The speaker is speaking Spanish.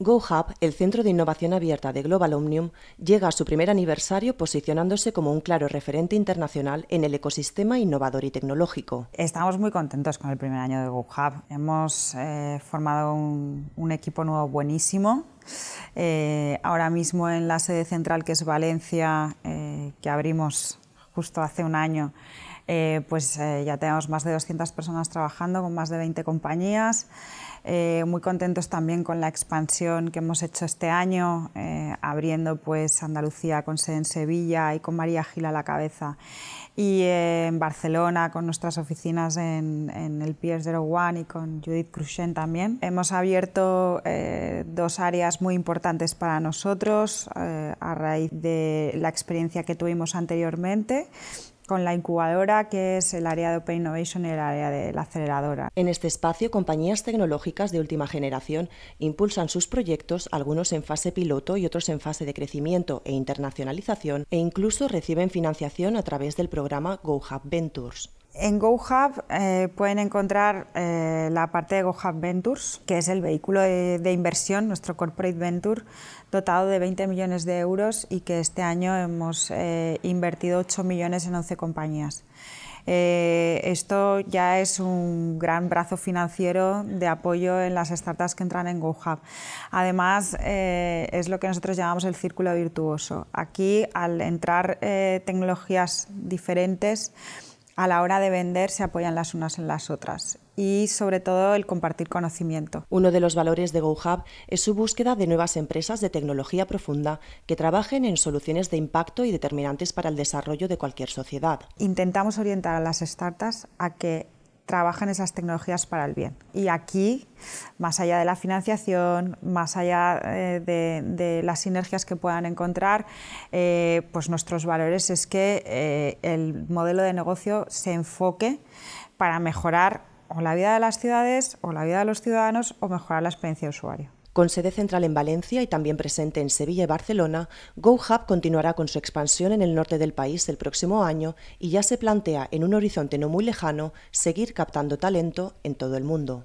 GoHub, el centro de innovación abierta de Global Omnium, llega a su primer aniversario posicionándose como un claro referente internacional en el ecosistema innovador y tecnológico. Estamos muy contentos con el primer año de GoHub. Hemos eh, formado un, equipo nuevo buenísimo. Eh, ahora mismo en la sede central que es Valencia, eh, que abrimos justo hace un año, eh, pues eh, ya tenemos más de 200 personas trabajando con más de 20 compañías. Eh, muy contentos también con la expansión que hemos hecho este año, abriendo pues Andalucía con sede en Sevilla y con María Gil a la cabeza. Y en Barcelona con nuestras oficinas en, el Pier 01 y con Judith Cruchen también. Hemos abierto dos áreas muy importantes para nosotros a raíz de la experiencia que tuvimos anteriormente con la incubadora, que es el área de Open Innovation y el área de la aceleradora. En este espacio, compañías tecnológicas de última generación impulsan sus proyectos, algunos en fase piloto y otros en fase de crecimiento e internacionalización, e incluso reciben financiación a través del programa GoHub Ventures. En GoHub eh, pueden encontrar eh, la parte de GoHub Ventures, que es el vehículo de, inversión, nuestro corporate venture, dotado de 20 millones de euros y que este año hemos eh, invertido 8 millones en 11 compañías. esto ya es un gran brazo financiero de apoyo en las startups que entran en GoHub. Además, es lo que nosotros llamamos el círculo virtuoso. Aquí, al entrar tecnologías diferentes, a la hora de vender se apoyan las unas en las otras y sobre todo el compartir conocimiento. Uno de los valores de GoHub es su búsqueda de nuevas empresas de tecnología profunda que trabajen en soluciones de impacto y determinantes para el desarrollo de cualquier sociedad. Intentamos orientar a las startups a que trabajan esas tecnologías para el bien. Y aquí, más allá de la financiación, más allá eh, de, las sinergias que puedan encontrar, eh, pues nuestros valores es que eh, el modelo de negocio se enfoque para mejorar o la vida de las ciudades o la vida de los ciudadanos o mejorar la experiencia de usuario. Con sede central en Valencia y también presente en Sevilla y Barcelona, GoHub continuará con su expansión en el norte del país el próximo año y ya se plantea en un horizonte no muy lejano seguir captando talento en todo el mundo.